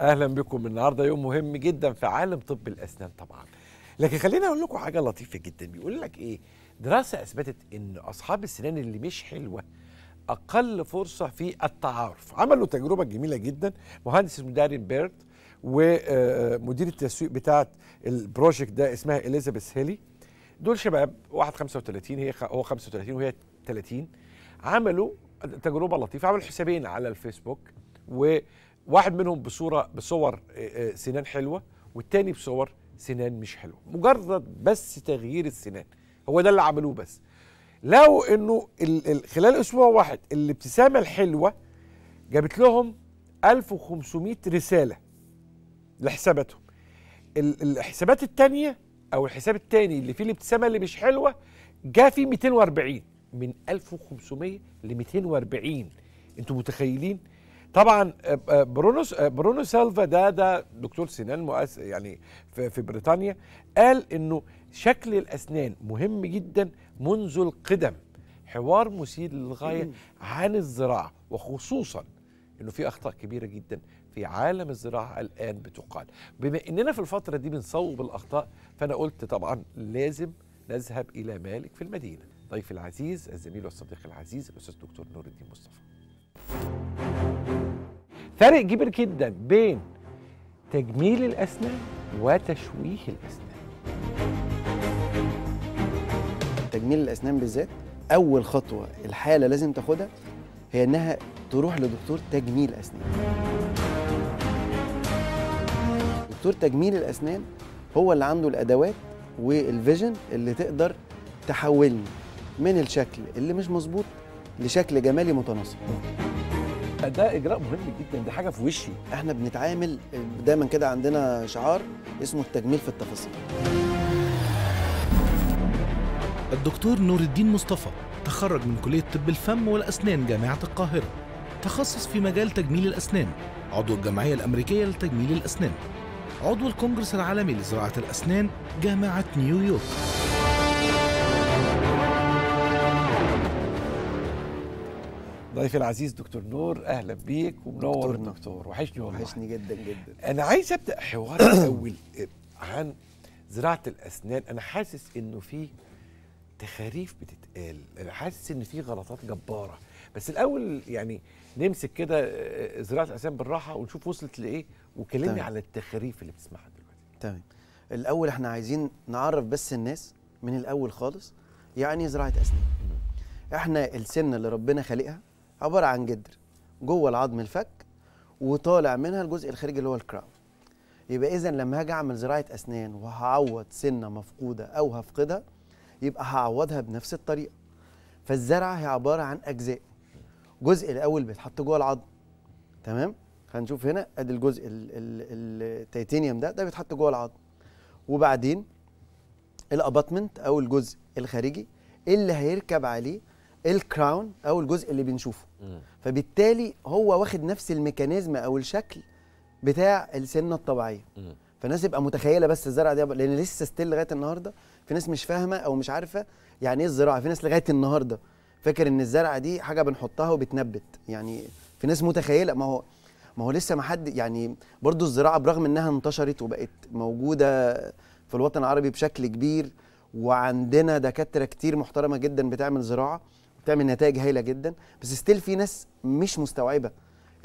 اهلا بكم النهارده يوم مهم جدا في عالم طب الاسنان طبعا لكن خليني اقول لكم حاجه لطيفه جدا بيقول لك ايه دراسه اثبتت ان اصحاب السنان اللي مش حلوه اقل فرصه في التعارف عملوا تجربه جميله جدا مهندس دارين بيرت ومدير آه، التسويق بتاعه البروجكت ده اسمها اليزابيث هيلي دول شباب واحد 35 هي هو 35 وهي 30 عملوا تجربه لطيفه عملوا حسابين على الفيسبوك و واحد منهم بصوره بصور آه، آه، سنان حلوه والتاني بصور سنان مش حلوه مجرد بس تغيير السنان هو ده اللي عملوه بس لو انه خلال اسبوع واحد الابتسامه الحلوه جابت لهم 1500 رساله لحساباتهم الحسابات الثانيه او الحساب الثاني اللي فيه الابتسامه اللي مش حلوه جا فيه 240 من 1500 ل 240 انتوا متخيلين طبعا آه، آه، آه، برونو برونو سالفا ده ده دكتور سنان مؤس يعني في, في بريطانيا قال انه شكل الاسنان مهم جدا منذ القدم حوار مثير للغايه عن الزراعه وخصوصا انه في اخطاء كبيره جدا في عالم الزراعه الان بتقال بما اننا في الفتره دي بنصوب الاخطاء فانا قلت طبعا لازم نذهب الى مالك في المدينه ضيفي العزيز الزميل والصديق العزيز الاستاذ دكتور نور الدين مصطفى فرق كبير جدا بين تجميل الاسنان وتشويه الاسنان تجميل الاسنان بالذات اول خطوه الحاله لازم تاخدها هي انها تروح لدكتور تجميل اسنان دكتور تجميل الاسنان هو اللي عنده الادوات والفيجن اللي تقدر تحولني من الشكل اللي مش مظبوط لشكل جمالي متناسق ده اجراء مهم جدا دي حاجه في وشي احنا بنتعامل دايما كده عندنا شعار اسمه التجميل في التفاصيل الدكتور نور الدين مصطفى تخرج من كليه طب الفم والاسنان جامعه القاهره تخصص في مجال تجميل الاسنان عضو الجمعيه الامريكيه لتجميل الاسنان عضو الكونجرس العالمي لزراعه الاسنان جامعه نيويورك ضيفي العزيز دكتور نور اهلا بيك ومنور دكتور, دكتور. وحشني والله وحشني جدا جدا انا عايز ابدا حوار الاول آه، عن زراعه الاسنان انا حاسس انه في تخاريف بتتقال انا حاسس ان في غلطات جباره بس الاول يعني نمسك كده آه، آه، زراعه الاسنان بالراحه ونشوف وصلت لايه وكلمني طيب. على التخاريف اللي بتسمعها دلوقتي تمام طيب. الاول احنا عايزين نعرف بس الناس من الاول خالص يعني زراعه اسنان احنا السن اللي ربنا خالقها عباره عن جدر جوه العظم الفك وطالع منها الجزء الخارجي اللي هو الكراون يبقى اذا لما هاجي اعمل زراعه اسنان وهعوض سنه مفقوده او هفقدها يبقى هعوضها بنفس الطريقه فالزرعه هي عباره عن اجزاء الجزء الاول بيتحط جوه العظم تمام هنشوف هنا ادي الجزء التيتانيوم ده ده بيتحط جوه العظم وبعدين الاباتمنت او الجزء الخارجي اللي هيركب عليه الكراون او الجزء اللي بنشوفه مم. فبالتالي هو واخد نفس الميكانيزم او الشكل بتاع السنه الطبيعيه مم. فالناس تبقى متخيله بس الزرعه دي لان لسه ستيل لغايه النهارده في ناس مش فاهمه او مش عارفه يعني ايه الزراعه في ناس لغايه النهارده فاكر ان الزرعه دي حاجه بنحطها وبتنبت يعني في ناس متخيله ما هو ما هو لسه ما حد يعني برضو الزراعه برغم انها انتشرت وبقت موجوده في الوطن العربي بشكل كبير وعندنا دكاتره كتير محترمه جدا بتعمل زراعه بتعمل نتائج هايله جدا بس ستيل في ناس مش مستوعبه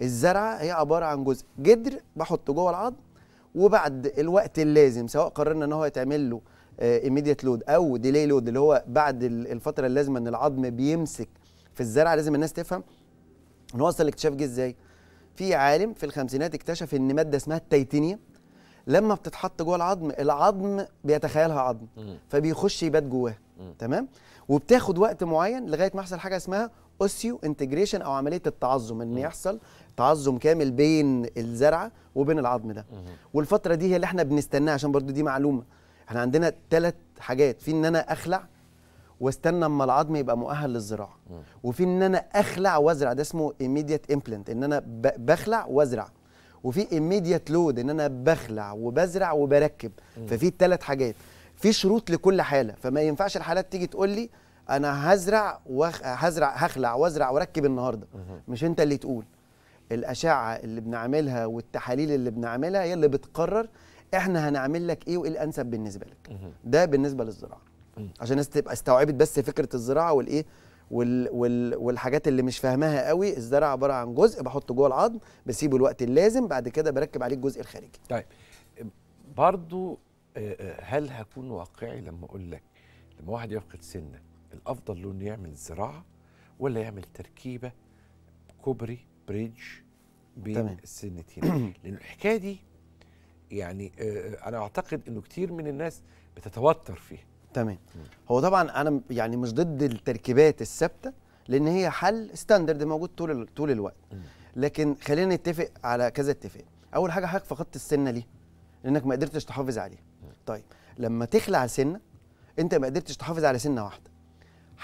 الزرعه هي عباره عن جزء جدر بحطه جوه العظم وبعد الوقت اللازم سواء قررنا ان هو يتعمل له ايميديت آه، لود او ديلي لود اللي هو بعد الفتره اللازمه ان العظم بيمسك في الزرعه لازم الناس تفهم ان هو اصلا الاكتشاف جه ازاي في عالم في الخمسينات اكتشف ان ماده اسمها التيتانيوم لما بتتحط جوه العظم العظم بيتخيلها عظم فبيخش يبات جواه تمام وبتاخد وقت معين لغايه ما يحصل حاجه اسمها اوسيو انتجريشن او عمليه التعظم ان يحصل تعظم كامل بين الزرعه وبين العظم ده والفتره دي هي اللي احنا بنستناها عشان برضو دي معلومه احنا عندنا ثلاث حاجات في ان انا اخلع واستنى اما العظم يبقى مؤهل للزراعه وفي ان انا اخلع وازرع ده اسمه immediate implant ان انا بخلع وازرع وفي ايميديت لود ان انا بخلع وبزرع وبركب ففي ثلاث حاجات في شروط لكل حاله فما ينفعش الحالات تيجي تقول لي انا هزرع وهزرع هخلع وازرع واركب النهارده مش انت اللي تقول الاشعه اللي بنعملها والتحاليل اللي بنعملها هي اللي بتقرر احنا هنعمل لك ايه وايه الانسب بالنسبه لك ده بالنسبه للزراعه عشان الناس تبقى استوعبت بس فكره الزراعه والايه وال وال والحاجات اللي مش فاهماها قوي الزرع عباره عن جزء بحطه جوه العظم بسيبه الوقت اللازم بعد كده بركب عليه الجزء الخارجي طيب برضو آه، آه، هل هكون واقعي لما اقول لك لما واحد يفقد سنه الافضل له انه يعمل زراعه ولا يعمل تركيبه كوبري بريدج بين تمام. السنتين لان الحكايه دي يعني آه، انا اعتقد انه كتير من الناس بتتوتر فيها تمام هو طبعا انا يعني مش ضد التركيبات الثابته لان هي حل ستاندرد موجود طول طول الوقت لكن خلينا نتفق على كذا اتفاق اول حاجه حضرتك فقدت السنه ليه لانك ما قدرتش تحافظ عليها طيب لما تخلع سنه انت ما قدرتش تحافظ على سنه واحده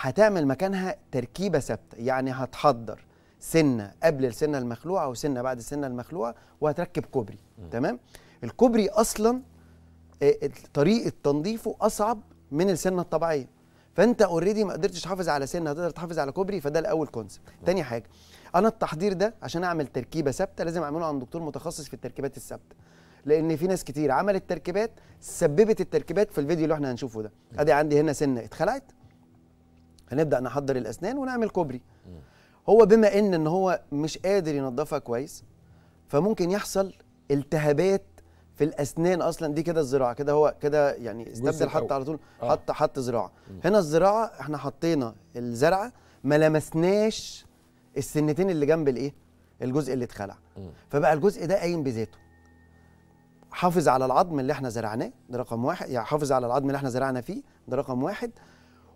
هتعمل مكانها تركيبه ثابته يعني هتحضر سنه قبل السنه المخلوعه وسنه بعد السنه المخلوعه وهتركب كوبري تمام الكوبري اصلا آه، طريقه تنظيفه اصعب من السنه الطبيعيه فانت اوريدي ما قدرتش تحافظ على سنه هتقدر تحافظ على كوبري فده الاول كونسبت تاني حاجه انا التحضير ده عشان اعمل تركيبه ثابته لازم اعمله عند دكتور متخصص في التركيبات الثابته لان في ناس كتير عملت تركيبات سببت التركيبات في الفيديو اللي احنا هنشوفه ده ادي عندي هنا سنه اتخلعت هنبدا نحضر الاسنان ونعمل كوبري هو بما ان ان هو مش قادر ينظفها كويس فممكن يحصل التهابات في الاسنان اصلا دي كده الزراعه كده هو كده يعني استبدل حط على طول آه. حط حط زراعه هنا الزراعه احنا حطينا الزرعه ما لمسناش السنتين اللي جنب الايه الجزء اللي اتخلع فبقى الجزء ده قايم بذاته حافظ على العظم اللي احنا زرعناه ده رقم واحد يعني حافظ على العظم اللي احنا زرعنا فيه ده رقم واحد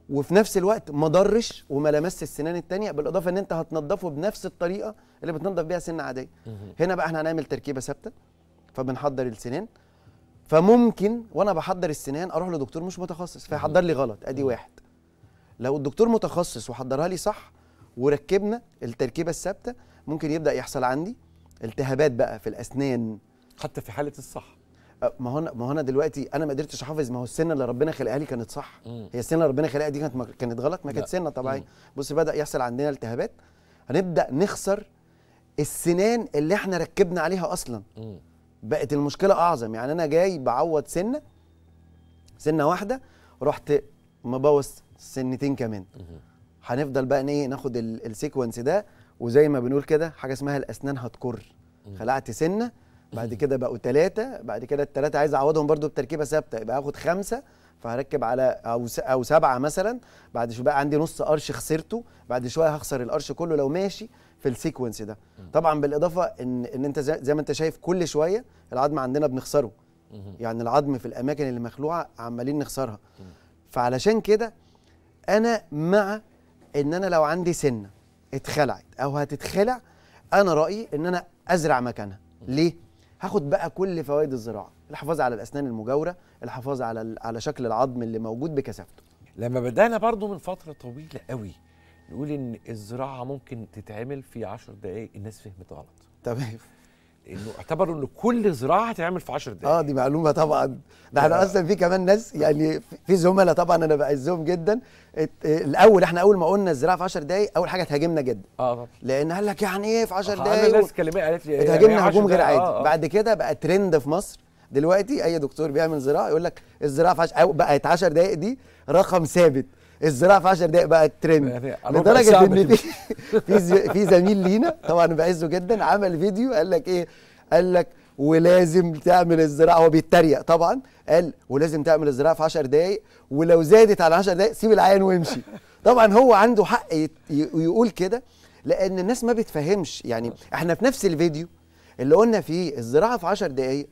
وفي نفس الوقت ما ضرش وما لمسش السنان الثانيه بالاضافه ان انت هتنضفه بنفس الطريقه اللي بتنضف بيها سن عاديه هنا بقى احنا هنعمل تركيبه ثابته فبنحضر السنان فممكن وانا بحضر السنان اروح لدكتور مش متخصص فيحضر لي غلط ادي واحد لو الدكتور متخصص وحضرها لي صح وركبنا التركيبه الثابته ممكن يبدا يحصل عندي التهابات بقى في الاسنان حتى في حاله الصح أه، ما هو ما هو انا دلوقتي انا ما قدرتش احافظ ما هو السنه اللي ربنا خلقها لي كانت صح مم. هي السنه اللي ربنا خلقها دي كانت ما كانت غلط ما كانت سنه طبيعيه بص بدا يحصل عندنا التهابات هنبدا نخسر السنان اللي احنا ركبنا عليها اصلا مم. بقت المشكله اعظم يعني انا جاي بعوض سنه سنه واحده رحت مبوظ سنتين كمان هنفضل بقى ايه ناخد السيكونس ده وزي ما بنقول كده حاجه اسمها الاسنان هتكر خلعت سنه بعد كده بقوا ثلاثه بعد كده الثلاثه عايز اعوضهم برده بتركيبه ثابته يبقى هاخد خمسه فهركب على او او سبعه مثلا بعد شويه بقى عندي نص قرش خسرته بعد شويه هخسر القرش كله لو ماشي في السيكونس ده طبعا بالاضافه ان ان انت زي ما انت شايف كل شويه العظم عندنا بنخسره يعني العظم في الاماكن اللي مخلوعه عمالين نخسرها فعلشان كده انا مع ان انا لو عندي سنه اتخلعت او هتتخلع انا رايي ان انا ازرع مكانها ليه هاخد بقى كل فوائد الزراعه الحفاظ على الاسنان المجاوره الحفاظ على على شكل العظم اللي موجود بكثافته لما بدانا برضو من فتره طويله قوي نقول ان الزراعه ممكن تتعمل في 10 دقائق الناس فهمت غلط تمام انه اعتبروا ان كل زراعه هتتعمل في 10 دقائق اه دي معلومه طبعا ده احنا آه. اصلا في كمان ناس يعني في زملاء طبعا انا بعزهم جدا الاول احنا اول ما قلنا الزراعه في 10 دقائق اول حاجه تهاجمنا جدا اه طبعا لان قال لك يعني ايه في 10 آه، دقائق انا ناس كلمه قالت لي يعني هجوم غير عادي آه آه. بعد كده بقى ترند في مصر دلوقتي اي دكتور بيعمل زراعه يقول لك الزراعه في 10 بقت 10 دقائق دي رقم ثابت الزراعه في 10 دقائق بقت ترند لدرجه ان في في زميل لينا طبعا بعزه جدا عمل فيديو قال لك ايه قال لك ولازم تعمل الزراعه هو بيتريق طبعا قال ولازم تعمل الزراعه في 10 دقائق ولو زادت عن 10 دقائق سيب العيان وامشي طبعا هو عنده حق يقول كده لان الناس ما بتفهمش يعني احنا في نفس الفيديو اللي قلنا فيه الزراعه في 10 دقائق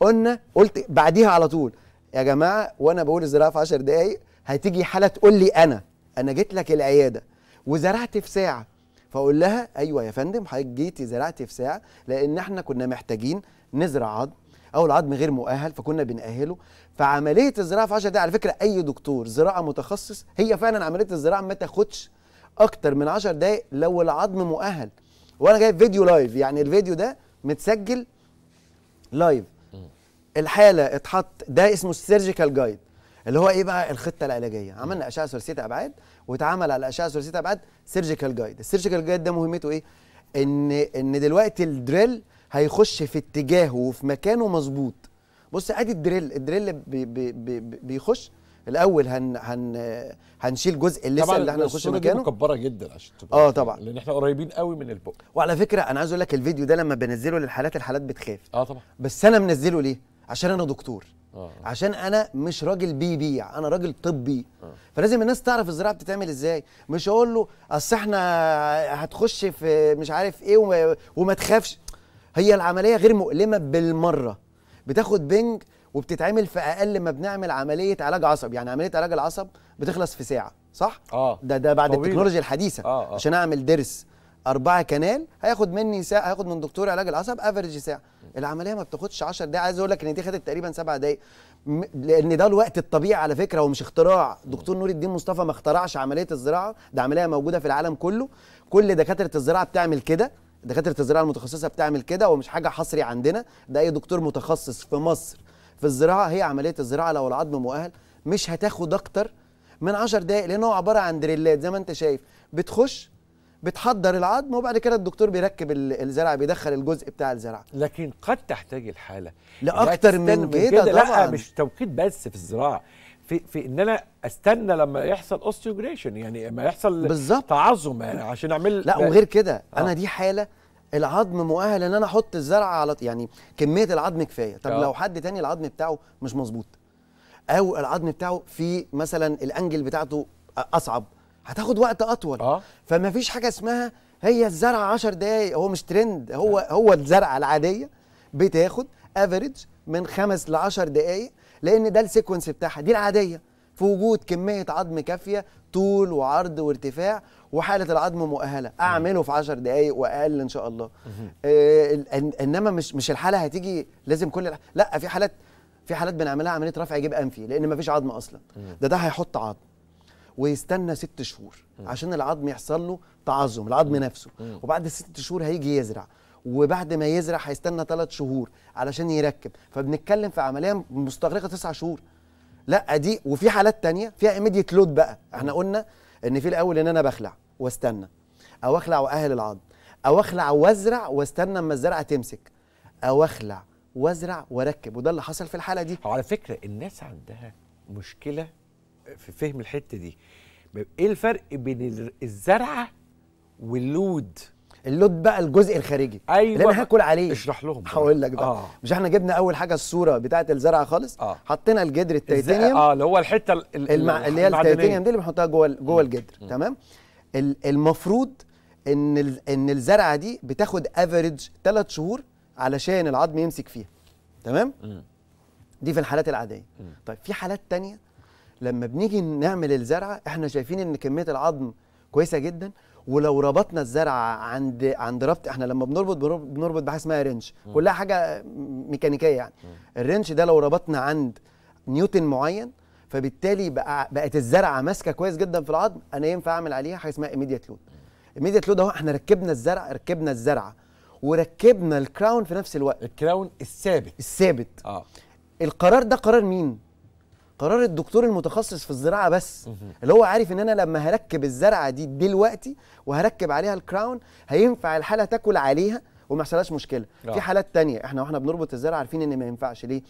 قلنا قلت بعديها على طول يا جماعه وانا بقول الزراعه في 10 دقائق هتيجي حاله تقول لي انا انا جيت لك العياده وزرعت في ساعه فاقول لها ايوه يا فندم حضرتك جيتي زرعتي في ساعه لان احنا كنا محتاجين نزرع عظم او العظم غير مؤهل فكنا بنأهله فعمليه الزراعه في 10 دقائق على فكره اي دكتور زراعه متخصص هي فعلا عمليه الزراعه ما تاخدش اكتر من 10 دقائق لو العظم مؤهل وانا جايب فيديو لايف يعني الفيديو ده متسجل لايف الحاله اتحط ده اسمه السيرجيكال جايد اللي هو ايه بقى الخطه العلاجيه عملنا اشعه ثلاثيه ابعاد واتعمل على الاشعه ثلاثيه ابعاد سيرجيكال جايد السيرجيكال جايد ده مهمته ايه ان ان دلوقتي الدريل هيخش في اتجاهه وفي مكانه مظبوط بص ادي الدريل الدريل بي بي بي بيخش الاول هن هن هنشيل جزء اللسه اللي احنا هنخش مكانه طبعا مكبره جدا عشان تبقى اه طبعا لان احنا قريبين قوي من البق وعلى فكره انا عايز اقول لك الفيديو ده لما بنزله للحالات الحالات بتخاف اه طبعا بس انا منزله ليه عشان انا دكتور آه. عشان انا مش راجل بيبيع يعني انا راجل طبي آه. فلازم الناس تعرف الزراعه بتتعمل ازاي مش اقول له اصل احنا هتخش في مش عارف ايه وما, وما تخافش هي العمليه غير مؤلمه بالمره بتاخد بنج وبتتعمل في اقل ما بنعمل عمليه علاج عصب يعني عمليه علاج العصب بتخلص في ساعه صح اه ده ده بعد التكنولوجيا الحديثه آه آه. عشان اعمل ضرس أربعة كنال هياخد مني ساعه هياخد من دكتور علاج العصب افريج ساعه العمليه ما بتاخدش 10 دقايق عايز اقول لك ان دي خدت تقريبا سبع دقايق لان ده الوقت الطبيعي على فكره ومش اختراع دكتور نور الدين مصطفى ما اخترعش عمليه الزراعه ده عمليه موجوده في العالم كله كل دكاتره الزراعه بتعمل كده دكاتره الزراعه المتخصصه بتعمل كده ومش حاجه حصري عندنا ده اي دكتور متخصص في مصر في الزراعه هي عمليه الزراعه لو العظم مؤهل مش هتاخد اكتر من 10 دقائق لان هو عباره عن دريلات زي ما انت شايف بتخش بتحضر العظم وبعد كده الدكتور بيركب الزرع بيدخل الجزء بتاع الزرع لكن قد تحتاج الحاله لاكتر يعني من كده لا مش توقيت بس في الزراعه في في ان انا استنى لما يحصل اوستيوجريشن يعني لما يحصل بالظبط تعظم يعني عشان اعمل لا وغير كده آه. انا دي حاله العظم مؤهل ان انا احط الزرع على يعني كميه العظم كفايه طب آه. لو حد تاني العظم بتاعه مش مظبوط او العظم بتاعه في مثلا الانجل بتاعته اصعب هتاخد وقت اطول آه. فما فيش حاجه اسمها هي الزرعه 10 دقائق هو مش ترند هو آه. هو الزرعه العاديه بتاخد افريج من خمس ل 10 دقائق لان ده السيكونس بتاعها دي العاديه في وجود كميه عظم كافيه طول وعرض وارتفاع وحاله العظم مؤهله اعمله في 10 دقائق واقل ان شاء الله آه انما مش مش الحاله هتيجي لازم كل الح... لا في حالات في حالات بنعملها عمليه رفع جيب انفي لان مفيش عظم اصلا ده ده هيحط عظم ويستنى ست شهور عشان العظم يحصل له تعظم العظم نفسه وبعد الست شهور هيجي يزرع وبعد ما يزرع هيستنى ثلاث شهور علشان يركب فبنتكلم في عمليه مستغرقه تسع شهور لا دي وفي حالات تانية فيها ايميديت لود بقى احنا قلنا ان في الاول ان انا بخلع واستنى او اخلع واهل العظم او اخلع وازرع واستنى اما الزرعه تمسك او اخلع وازرع واركب وده اللي حصل في الحاله دي وعلى فكره الناس عندها مشكله في فهم الحته دي ايه الفرق بين الزرعه واللود اللود بقى الجزء الخارجي أيوة اللي انا أيوة. هاكل عليه اشرح لهم هقول لك بقى آه. مش احنا جبنا اول حاجه الصوره بتاعه الزرعه خالص آه. حطينا الجدر التيتانيوم اه اللي هو الحته المع... اللي هي التيتانيوم دي اللي بنحطها جوه جوه الجدر م. تمام المفروض ان ان الزرعه دي بتاخد افريج 3 شهور علشان العظم يمسك فيها تمام م. دي في الحالات العاديه م. طيب في حالات تانية لما بنيجي نعمل الزرعه احنا شايفين ان كميه العظم كويسه جدا ولو ربطنا الزرعه عند عند ربط احنا لما بنربط بنربط بحاجه اسمها رنش كلها حاجه ميكانيكيه يعني الرنش ده لو ربطنا عند نيوتن معين فبالتالي بقى بقت الزرعه ماسكه كويس جدا في العظم انا ينفع اعمل عليها حاجه اسمها ايميديت لود ايميديت لود اهو احنا ركبنا الزرع ركبنا الزرعه وركبنا الكراون في نفس الوقت الكراون الثابت الثابت اه القرار ده قرار مين قرار الدكتور المتخصص في الزراعه بس اللي هو عارف ان انا لما هركب الزرعه دي دلوقتي وهركب عليها الكراون هينفع الحاله تاكل عليها وما يحصلهاش مشكله آه. في حالات تانية احنا واحنا بنربط الزرعه عارفين ان ما ينفعش ليه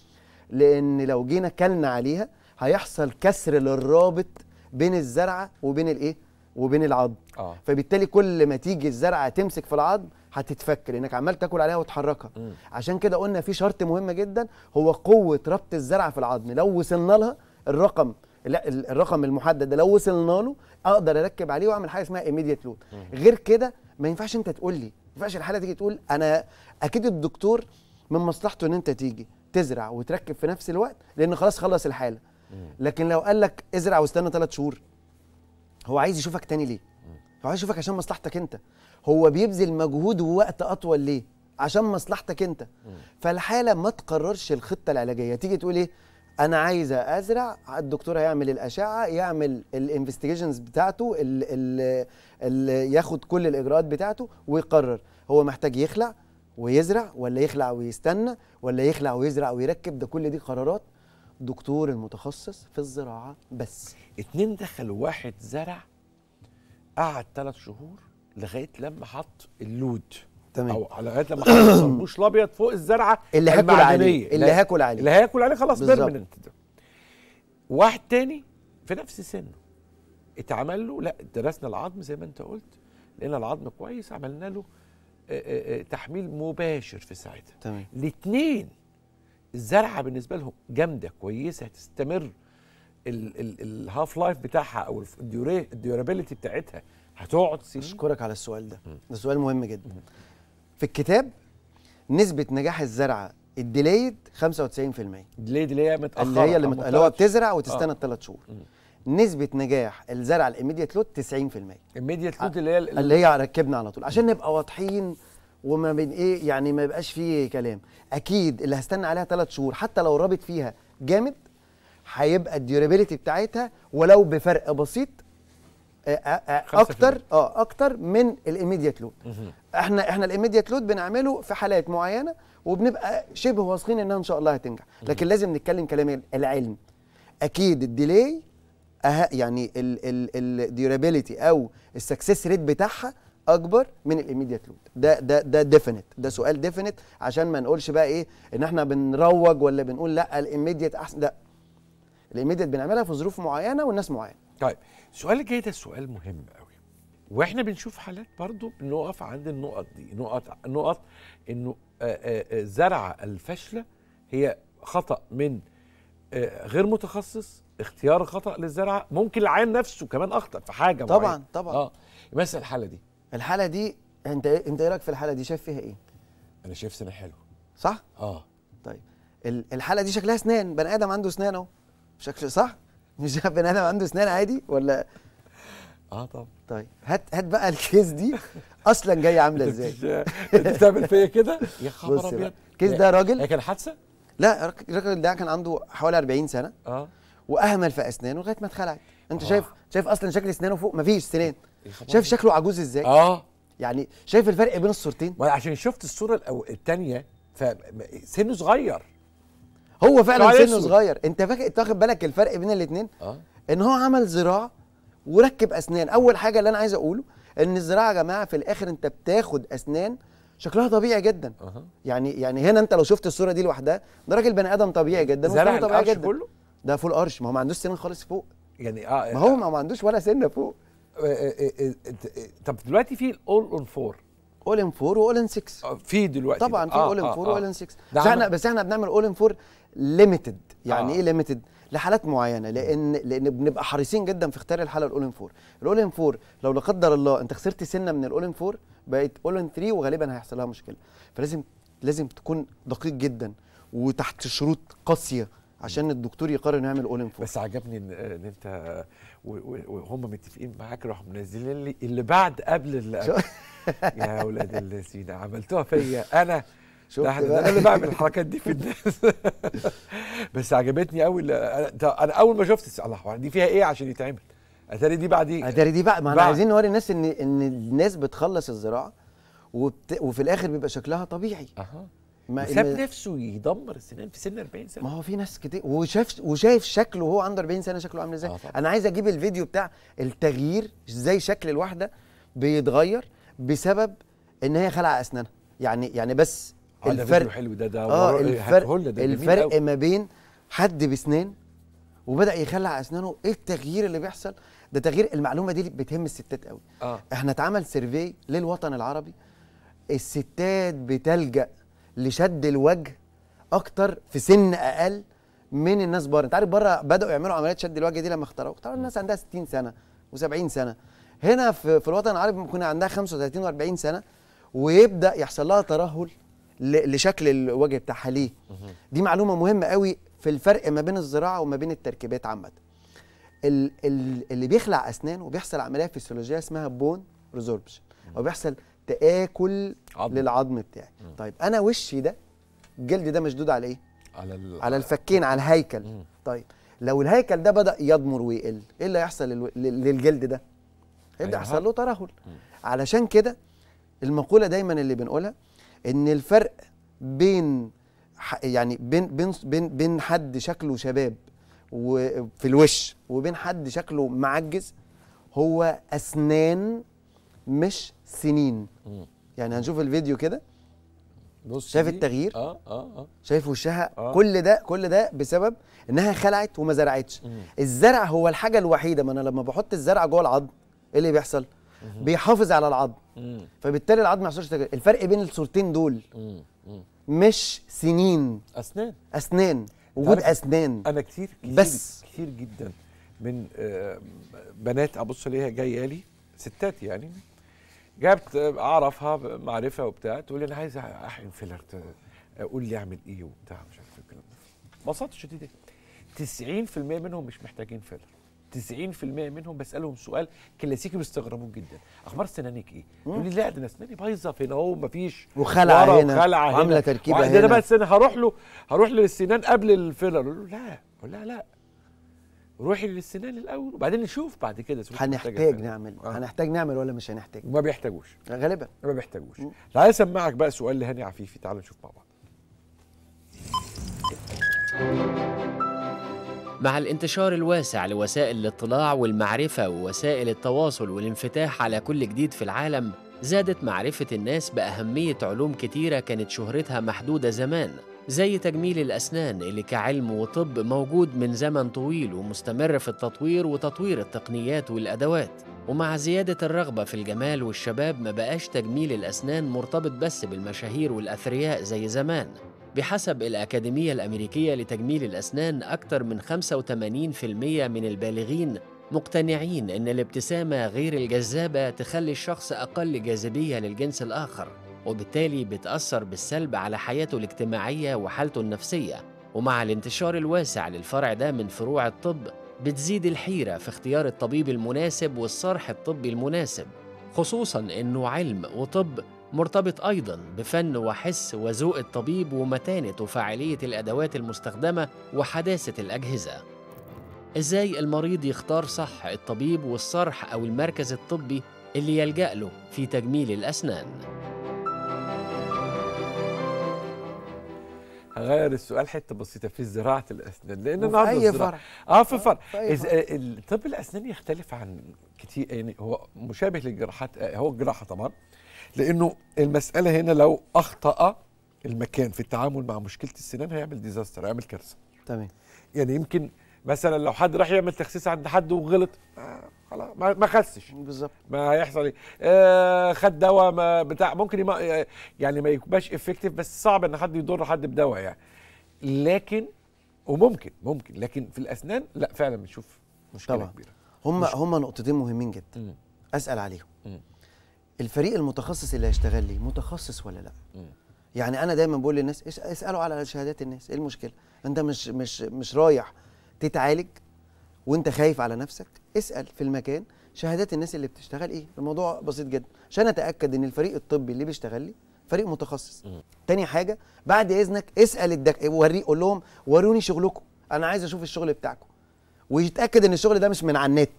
لان لو جينا كلنا عليها هيحصل كسر للرابط بين الزرعه وبين الايه وبين العظم آه. فبالتالي كل ما تيجي الزرعه تمسك في العظم هتتفك لانك عمال تاكل عليها وتحركها م. عشان كده قلنا في شرط مهم جدا هو قوه ربط الزرعه في العظم لو وصلنا لها الرقم لا الرقم المحدد ده لو وصلنا له اقدر اركب عليه واعمل حاجه اسمها ايميديت لود غير كده ما ينفعش انت تقول لي ما ينفعش الحاله تيجي تقول انا اكيد الدكتور من مصلحته ان انت تيجي تزرع وتركب في نفس الوقت لان خلاص خلص الحاله لكن لو قال لك ازرع واستنى ثلاث شهور هو عايز يشوفك تاني ليه هو عايز يشوفك عشان مصلحتك انت هو بيبذل مجهود ووقت اطول ليه عشان مصلحتك انت فالحاله ما تقررش الخطه العلاجيه تيجي تقول ايه انا عايزه ازرع الدكتور هيعمل الاشعه يعمل الانفستيجيشنز بتاعته ال ال ياخد كل الاجراءات بتاعته ويقرر هو محتاج يخلع ويزرع ولا يخلع ويستنى ولا يخلع ويزرع ويركب ده كل دي قرارات دكتور المتخصص في الزراعه بس اتنين دخل واحد زرع قعد ثلاث شهور لغايه لما حط اللود تمام او على لغايه لما حط الصربوش الابيض فوق الزرعه اللي هاكل عليه اللي هاكل عليه اللي هاكل عليه خلاص بيرمننت ده واحد تاني في نفس سنه اتعمل له لا درسنا العظم زي ما انت قلت لقينا العظم كويس عملنا له آه، آه، آه، تحميل مباشر في ساعتها تمام الاثنين الزرعه بالنسبه لهم جامده كويسه هتستمر الهاف لايف بتاعها او الديورابيلتي بتاعتها هتقعد سنين اشكرك على السؤال ده ده سؤال مهم جدا في الكتاب نسبه نجاح الزرعه الديليد 95% الديليد اللي هي متاخره اللي هي اللي, اللي هو بتزرع وتستنى آه. الثلاث شهور نسبه نجاح الزرع الايميديت لود 90% ايميديت لود اللي هي اللي هي ركبنا على طول عشان نبقى واضحين وما بين ايه يعني ما يبقاش فيه كلام اكيد اللي هستنى عليها ثلاث شهور حتى لو رابط فيها جامد هيبقى الديورابيلتي بتاعتها ولو بفرق بسيط آه، آه، آه، اكتر اه اكتر من الاميديات لود احنا احنا الاميديات لود بنعمله في حالات معينه وبنبقى شبه واثقين انها ان شاء الله هتنجح لكن لازم نتكلم كلام العلم اكيد الديلي أه يعني الديورابيلتي او السكسس ريت بتاعها اكبر من الاميديات لود ده ده ده ديفينيت ده سؤال ديفينيت عشان ما نقولش بقى ايه ان احنا بنروج ولا بنقول لا الاميديات احسن لا الاميديات بنعملها في ظروف معينه والناس معينه طيب السؤال اللي جاي ده سؤال مهم قوي واحنا بنشوف حالات برضو بنقف عند النقط دي نقط نقط انه زرع الفشله هي خطا من غير متخصص اختيار خطا للزرعه ممكن العيان نفسه كمان اخطا في حاجه طبعا معينة. طبعا اه مثلا الحاله دي الحاله دي انت انت ايه رايك في الحاله دي شايف فيها ايه انا شايف سنه حلو صح اه طيب الحاله دي شكلها اسنان بني ادم عنده اسنان اهو شكل صح مش بني ادم عنده اسنان عادي ولا اه طب طيب هات هات بقى الكيس دي اصلا جايه عامله ازاي انت بتعمل فيا كده يا خبر ابيض الكيس ده راجل هي كان حادثه لا الراجل ده كان عنده حوالي 40 سنه اه واهمل في اسنانه لغايه ما اتخلعت انت شايف آه. شايف اصلا شكل اسنانه فوق مفيش سنان شايف شكله عجوز ازاي اه يعني شايف الفرق بين الصورتين ما عشان شفت الصوره الثانيه فسنه صغير هو فعلا سنه صغير انت فاكر انت واخد بالك الفرق بين الاثنين آه. ان هو عمل زراعه وركب اسنان اول حاجه اللي انا عايز اقوله ان الزراعه يا جماعه في الاخر انت بتاخد اسنان شكلها طبيعي جدا أه. يعني يعني هنا انت لو شفت الصوره دي لوحدها ده راجل بني ادم طبيعي جدا زرع طبيعي جدا كله؟ ده فوق القرش ما هو ما عندوش سنان خالص فوق يعني اه ما هو ما, ما عندوش ولا سنه فوق آه، آه، آه، طب دلوقتي في الاول اون فور اول ان فور واول ان 6 في دلوقتي طبعا في اول ان فور واول ان 6 بس احنا بنعمل اول ان فور ليميتد يعني آه. ايه ليميتد لحالات معينه لان لان بنبقى حريصين جدا في اختيار الحاله الاولين فور الاولين فور لو لا قدر الله انت خسرت سنه من الاولين فور بقت اولين 3 وغالبا هيحصل لها مشكله فلازم لازم تكون دقيق جدا وتحت شروط قاسيه عشان الدكتور يقرر نعمل اولين فور بس عجبني ان, إن انت وهم متفقين معاك راحوا منزلين لي اللي بعد قبل اللي قبل يا اولاد الذين عملتوها فيا انا شفت ده انا اللي بعمل الحركات دي في الناس بس عجبتني قوي انا اول ما شفت الله دي فيها ايه عشان يتعمل اتاري دي بعد ايه اتاري دي بقى ما احنا عايزين نوري الناس ان ان الناس بتخلص الزراعه وبت... وفي الاخر بيبقى شكلها طبيعي اها ما ساب ما... نفسه يدمر السنان في سن 40 سنه ما هو في ناس كتير وشاف وشايف شكله وهو عنده 40 سنه شكله عامل ازاي أه، انا عايز اجيب الفيديو بتاع التغيير ازاي شكل الواحده بيتغير بسبب ان هي خلع اسنانها يعني يعني بس آه، الفرق حلو ده ده آه إيه، الفرق, ده الفرق ما بين حد بسنان وبدا يخلع اسنانه ايه التغيير اللي بيحصل ده تغيير المعلومه دي بتهم الستات قوي آه. احنا اتعمل سيرفي للوطن العربي الستات بتلجا لشد الوجه اكتر في سن اقل من الناس بره انت عارف بره بداوا يعملوا عمليات شد الوجه دي لما اخترعوا طبعا الناس عندها 60 سنه و70 سنه هنا في, في الوطن العربي ممكن عندها 35 و40 سنه ويبدا يحصل لها ترهل لشكل الوجه بتاعها ليه دي معلومه مهمه قوي في الفرق ما بين الزراعه وما بين التركيبات عامه اللي بيخلع اسنان وبيحصل عمليه فيسيولوجيه اسمها بون ريزوربشن او بيحصل تاكل عظم. للعظم بتاعي مم. طيب انا وشي ده الجلد ده مشدود على ايه على ال... على الفكين على الهيكل مم. طيب لو الهيكل ده بدا يضمر ويقل ايه اللي هيحصل للجلد ده هيبدا يحصل له ترهل علشان كده المقوله دايما اللي بنقولها ان الفرق بين يعني بين بين بين, بين حد شكله شباب وفي الوش وبين حد شكله معجز هو اسنان مش سنين يعني هنشوف الفيديو كده بص شايف التغيير اه اه اه شايف وشها آه. كل ده كل ده بسبب انها خلعت وما زرعتش الزرع هو الحاجه الوحيده ما انا لما بحط الزرع جوه العظم ايه اللي بيحصل بيحافظ على العظم فبالتالي العظم ما يحصلش تجاعيد الفرق بين الصورتين دول مش سنين اسنان اسنان وجود اسنان انا كتير, كتير بس كتير جدا من آه، بنات ابص ليها جايه لي ستات يعني جابت آه، اعرفها معرفه وبتاع تقول لي انا عايز احقن فيلر آه، قول لي اعمل ايه وبتاع مش عارف الكلام ده ما شديده 90% منهم مش محتاجين فيلر 90% منهم بسالهم سؤال كلاسيكي بيستغربون جدا اخبار سنانيك ايه يقول لي لا ده انا اسناني بايظه فين اهو مفيش وخلع هنا وخلع هنا عامله تركيبه هنا انا بقى السنه هروح له هروح للسنان قبل الفيلر اقول له لا اقول لها لا روحي للسنان الاول وبعدين نشوف بعد كده هنحتاج نعمل آه. هنحتاج نعمل ولا مش هنحتاج ما بيحتاجوش غالبا ما بيحتاجوش تعالى اسمعك بقى سؤال لهاني عفيفي تعالى نشوف مع بعض مع الانتشار الواسع لوسائل الاطلاع والمعرفة ووسائل التواصل والانفتاح على كل جديد في العالم، زادت معرفة الناس بأهمية علوم كتيرة كانت شهرتها محدودة زمان، زي تجميل الأسنان اللي كعلم وطب موجود من زمن طويل ومستمر في التطوير وتطوير التقنيات والأدوات، ومع زيادة الرغبة في الجمال والشباب ما بقاش تجميل الأسنان مرتبط بس بالمشاهير والأثرياء زي زمان، بحسب الأكاديمية الأمريكية لتجميل الأسنان أكثر من 85% من البالغين مقتنعين أن الابتسامة غير الجذابة تخلي الشخص أقل جاذبية للجنس الآخر وبالتالي بتأثر بالسلب على حياته الاجتماعية وحالته النفسية ومع الانتشار الواسع للفرع ده من فروع الطب بتزيد الحيرة في اختيار الطبيب المناسب والصرح الطبي المناسب خصوصا أنه علم وطب مرتبط أيضا بفن وحس وذوق الطبيب ومتانة وفاعلية الأدوات المستخدمة وحداثة الأجهزة إزاي المريض يختار صح الطبيب والصرح أو المركز الطبي اللي يلجأ له في تجميل الأسنان غير السؤال حته بسيطه في زراعه الاسنان لان النهارده اي فرع اه في فرع اذا آه، طب الاسنان يختلف عن كتير يعني هو مشابه للجراحات آه، هو الجراحه طبعا لانه المساله هنا لو اخطا المكان في التعامل مع مشكله السنان هيعمل ديزاستر هيعمل كارثه تمام يعني يمكن مثلا لو حد راح يعمل تخسيس عند حد وغلط آه، خلاص ما, ما خسش بالظبط ما هيحصل ايه آه خد دواء بتاع ممكن يما آه، يعني ما يبقاش افكتيف بس صعب ان حد يضر حد بدواء يعني لكن وممكن ممكن لكن في الاسنان لا فعلا بنشوف مشكله طبعا. كبيره هم مشكلة. هم نقطتين مهمين جدا م. اسال عليهم م. الفريق المتخصص اللي هيشتغل لي متخصص ولا لا م. يعني انا دايما بقول للناس اسالوا على شهادات الناس ايه المشكله انت مش مش مش رايح تتعالج وانت خايف على نفسك اسال في المكان شهادات الناس اللي بتشتغل ايه الموضوع بسيط جدا عشان اتاكد ان الفريق الطبي اللي بيشتغل لي فريق متخصص م. تاني حاجه بعد اذنك اسال الدك... وريه قول لهم وروني شغلكم انا عايز اشوف الشغل بتاعكم ويتاكد ان الشغل ده مش من على النت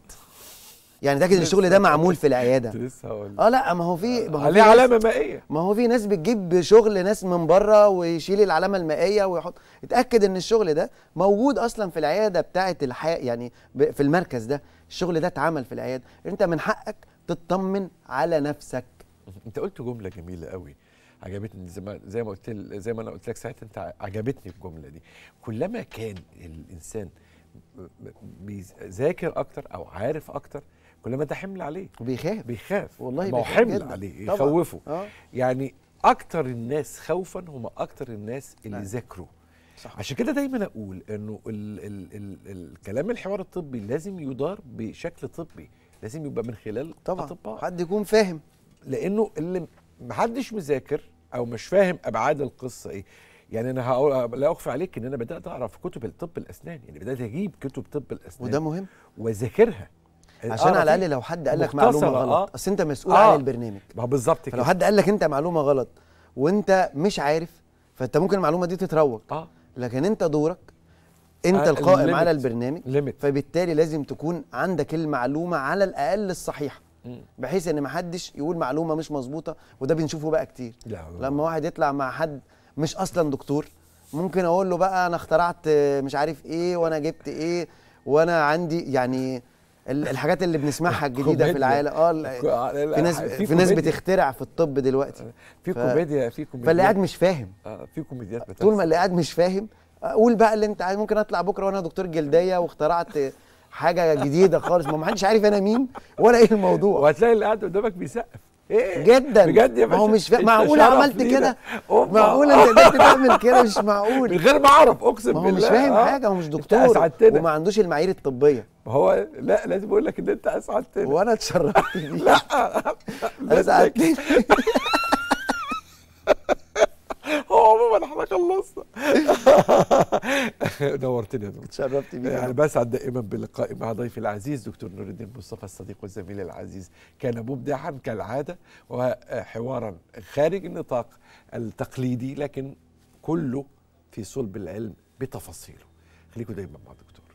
يعني تاكد ان الشغل ده معمول في العياده لسه هقول اه لا ما هو في ما هو عليه علامه مائيه ما هو في ناس بتجيب شغل ناس من بره ويشيل العلامه المائيه ويحط اتاكد ان الشغل ده موجود اصلا في العياده بتاعه الحياه يعني في المركز ده الشغل ده اتعمل في العياده انت من حقك تطمن على نفسك انت قلت جمله جميله قوي عجبتني زي ما زي ما قلت زي ما انا قلت لك ساعتها انت عجبتني الجمله دي كلما كان الانسان بيذاكر اكتر او عارف اكتر كل ما انت حمل عليه وبيخاف بيخاف والله ما هو حمل عليه يخوفه آه. يعني اكتر الناس خوفا هم اكتر الناس اللي نعم. ذاكروا صح. عشان كده دايما اقول انه ال ال ال الكلام الحوار الطبي لازم يدار بشكل طبي لازم يبقى من خلال طبعا أطباء. حد يكون فاهم لانه اللي محدش مذاكر او مش فاهم ابعاد القصه ايه يعني انا هقول لا اخفي عليك ان انا بدات اعرف كتب الطب الاسنان يعني بدات اجيب كتب طب الاسنان وده مهم واذاكرها عشان آه، على الاقل لو حد قال لك معلومه غلط آه. اصل انت مسؤول آه. عن البرنامج ما بالظبط كده لو حد قال لك انت معلومه غلط وانت مش عارف فانت ممكن المعلومه دي تتروج آه. لكن انت دورك انت آه القائم على البرنامج الليمت. فبالتالي لازم تكون عندك المعلومه على الاقل الصحيحه بحيث ان ما حدش يقول معلومه مش مظبوطه وده بنشوفه بقى كتير لا. لما واحد يطلع مع حد مش اصلا دكتور ممكن اقول له بقى انا اخترعت مش عارف ايه وانا جبت ايه وانا عندي يعني الحاجات اللي بنسمعها الجديده في العالم اه في ناس في ناس بتخترع في الطب دلوقتي في كوميديا في كوميديا فاللي قاعد مش فاهم اه في كوميديات طول ما اللي قاعد مش فاهم قول بقى اللي انت عايز ممكن اطلع بكره وانا دكتور جلديه واخترعت حاجه جديده خالص ما حدش عارف انا مين ولا ايه الموضوع وهتلاقي اللي قاعد قدامك بيسقف إيه؟ جدا بجد يا باشا ما هو مش فاهم معقول عملت كده معقول انت قدرت تعمل كده مش معقول من غير ما اعرف اقسم بالله ما هو مش فاهم آه. حاجه هو مش دكتور وما عندوش المعايير الطبيه هو لا لازم اقول لك ان انت اسعدتني وانا اتشرفت بيك لا اسعدتني هو عموما احنا خلصنا نورتني يا دكتور اتشرفت بيك يعني بسعد دائما بلقائي مع ضيفي العزيز دكتور نور الدين مصطفى الصديق والزميل العزيز كان مبدعا كالعاده وحوارا خارج النطاق التقليدي لكن كله في صلب العلم بتفاصيله خليكم دايما مع الدكتور